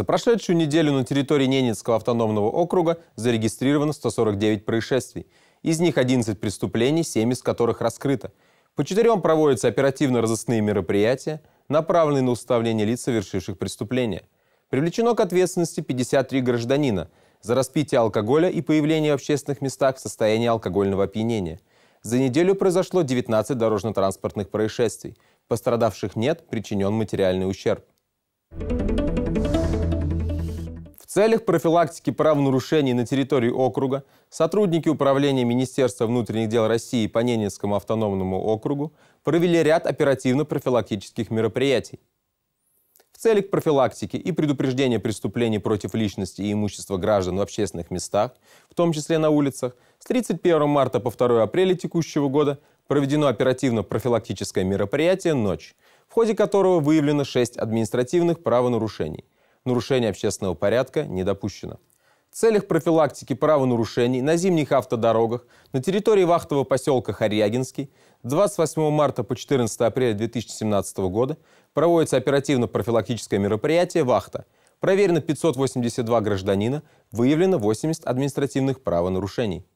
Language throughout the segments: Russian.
За прошедшую неделю на территории Ненецкого автономного округа зарегистрировано 149 происшествий. Из них 11 преступлений, 7 из которых раскрыто. По четырем проводятся оперативно-розыскные мероприятия, направленные на установление лиц, совершивших преступления. Привлечено к ответственности 53 гражданина за распитие алкоголя и появление в общественных местах в состоянии алкогольного опьянения. За неделю произошло 19 дорожно-транспортных происшествий. Пострадавших нет, причинен материальный ущерб. Thank you целях профилактики правонарушений на территории округа сотрудники Управления Министерства внутренних дел России по Ненецкому автономному округу провели ряд оперативно-профилактических мероприятий. В целях профилактики и предупреждения преступлений против личности и имущества граждан в общественных местах, в том числе на улицах, с 31 марта по 2 апреля текущего года проведено оперативно-профилактическое мероприятие «Ночь», в ходе которого выявлено 6 административных правонарушений – Нарушение общественного порядка не допущено. В целях профилактики правонарушений на зимних автодорогах на территории вахтового поселка Харьягинский 28 марта по 14 апреля 2017 года проводится оперативно-профилактическое мероприятие «Вахта». Проверено 582 гражданина, выявлено 80 административных правонарушений.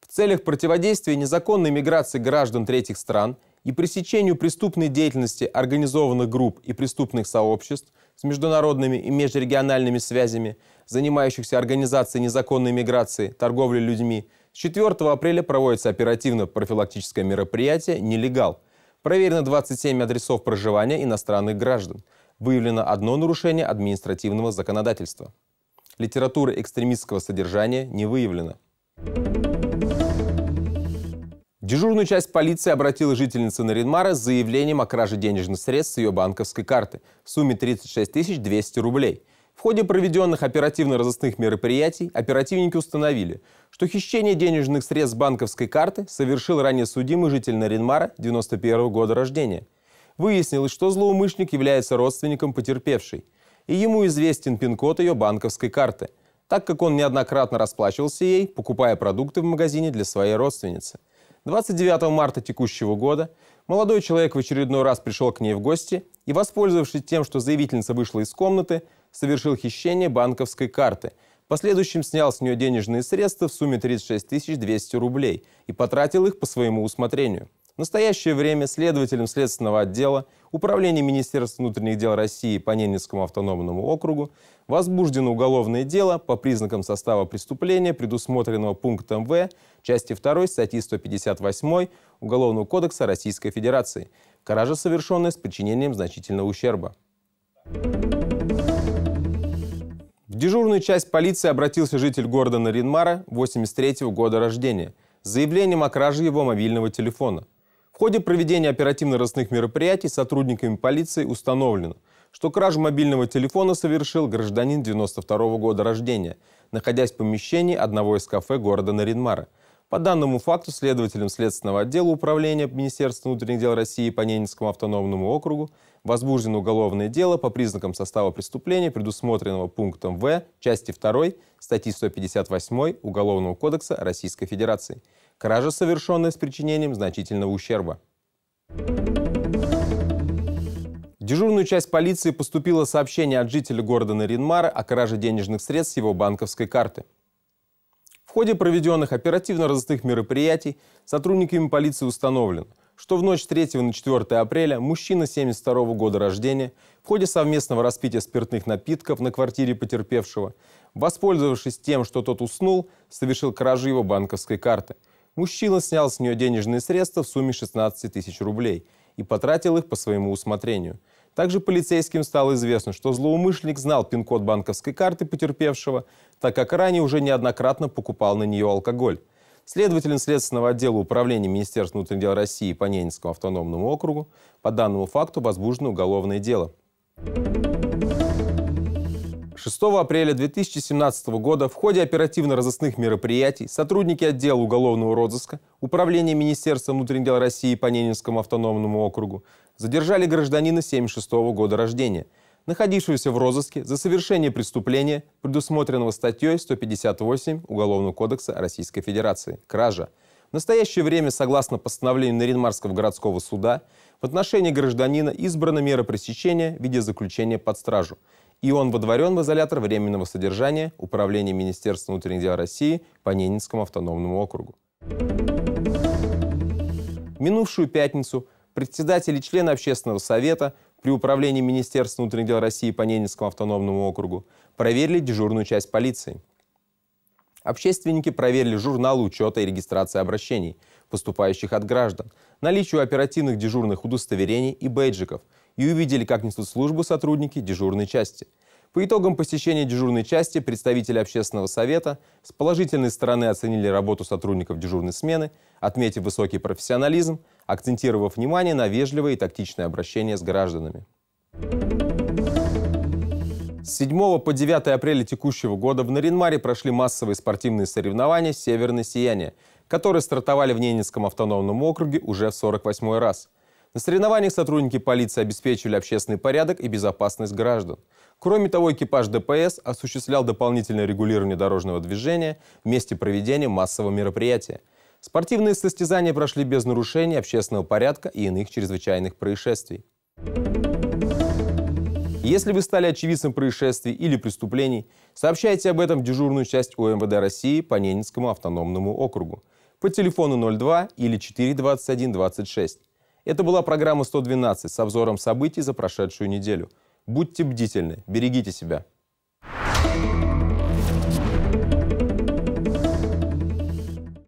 В целях противодействия незаконной миграции граждан третьих стран и пресечению преступной деятельности организованных групп и преступных сообществ – с международными и межрегиональными связями, занимающихся организацией незаконной миграции, торговли людьми, с 4 апреля проводится оперативно-профилактическое мероприятие «Нелегал». Проверено 27 адресов проживания иностранных граждан. Выявлено одно нарушение административного законодательства. Литература экстремистского содержания не выявлена дежурную часть полиции обратила жительница Наринмара с заявлением о краже денежных средств с ее банковской карты в сумме 36 200 рублей. В ходе проведенных оперативно-розыскных мероприятий оперативники установили, что хищение денежных средств банковской карты совершил ранее судимый житель Наринмара 91 -го года рождения. Выяснилось, что злоумышленник является родственником потерпевшей, и ему известен пин-код ее банковской карты, так как он неоднократно расплачивался ей, покупая продукты в магазине для своей родственницы – 29 марта текущего года молодой человек в очередной раз пришел к ней в гости и, воспользовавшись тем, что заявительница вышла из комнаты, совершил хищение банковской карты. В последующем снял с нее денежные средства в сумме 36 200 рублей и потратил их по своему усмотрению. В настоящее время следователем Следственного отдела Управления Министерства внутренних дел России по Ненецкому автономному округу возбуждено уголовное дело по признакам состава преступления, предусмотренного пунктом В части 2 статьи 158 Уголовного кодекса Российской Федерации, кража, совершенная с причинением значительного ущерба. В дежурную часть полиции обратился житель города Наринмара 83 -го года рождения с заявлением о краже его мобильного телефона – в ходе проведения оперативно-розыскных мероприятий сотрудниками полиции установлено, что кражу мобильного телефона совершил гражданин 92 года рождения, находясь в помещении одного из кафе города Наринмара. По данному факту следователям Следственного отдела Управления Министерства внутренних дел России по Ненецкому автономному округу возбуждено уголовное дело по признакам состава преступления, предусмотренного пунктом В части 2 статьи 158 Уголовного кодекса Российской Федерации – кража, совершенная с причинением значительного ущерба. В дежурную часть полиции поступило сообщение от жителя города Наринмара о краже денежных средств с его банковской карты. В ходе проведенных оперативно-розыскных мероприятий сотрудниками полиции установлено, что в ночь 3 на 4 апреля мужчина 72 года рождения в ходе совместного распития спиртных напитков на квартире потерпевшего, воспользовавшись тем, что тот уснул, совершил кражу его банковской карты – Мужчина снял с нее денежные средства в сумме 16 тысяч рублей и потратил их по своему усмотрению. Также полицейским стало известно, что злоумышленник знал пин-код банковской карты потерпевшего, так как ранее уже неоднократно покупал на нее алкоголь. Следователям Следственного отдела Управления Министерства внутренних дел России по Ненецкому автономному округу по данному факту возбуждено уголовное дело. Thank you 6 апреля 2017 года в ходе оперативно-розыскных мероприятий сотрудники отдела уголовного розыска Управления Министерства внутренних дел России по Ненинскому автономному округу задержали гражданина 76 года рождения, находившегося в розыске за совершение преступления, предусмотренного статьей 158 Уголовного кодекса Российской Федерации – кража. В настоящее время, согласно постановлению Наринмарского городского суда, в отношении гражданина избрана мера пресечения в виде заключения под стражу – и он водворен в изолятор временного содержания Управления Министерства внутренних дел России по Ненецкому автономному округу. Минувшую пятницу председатель и члены Общественного совета при Управлении Министерства внутренних дел России по Ненецкому автономному округу проверили дежурную часть полиции. Общественники проверили журналы учета и регистрации обращений, поступающих от граждан, наличие оперативных дежурных удостоверений и бейджиков – и увидели, как несут службу сотрудники дежурной части. По итогам посещения дежурной части представители общественного совета с положительной стороны оценили работу сотрудников дежурной смены, отметив высокий профессионализм, акцентировав внимание на вежливое и тактичное обращение с гражданами. С 7 по 9 апреля текущего года в Наринмаре прошли массовые спортивные соревнования «Северное сияние», которые стартовали в Ненецком автономном округе уже в 48 раз – на соревнованиях сотрудники полиции обеспечивали общественный порядок и безопасность граждан. Кроме того, экипаж ДПС осуществлял дополнительное регулирование дорожного движения в месте проведения массового мероприятия. Спортивные состязания прошли без нарушений общественного порядка и иных чрезвычайных происшествий. Если вы стали очевидцем происшествий или преступлений, сообщайте об этом в дежурную часть УМВД России по Ненецкому автономному округу по телефону 02 или 421 26. Это была программа «112» с обзором событий за прошедшую неделю. Будьте бдительны, берегите себя.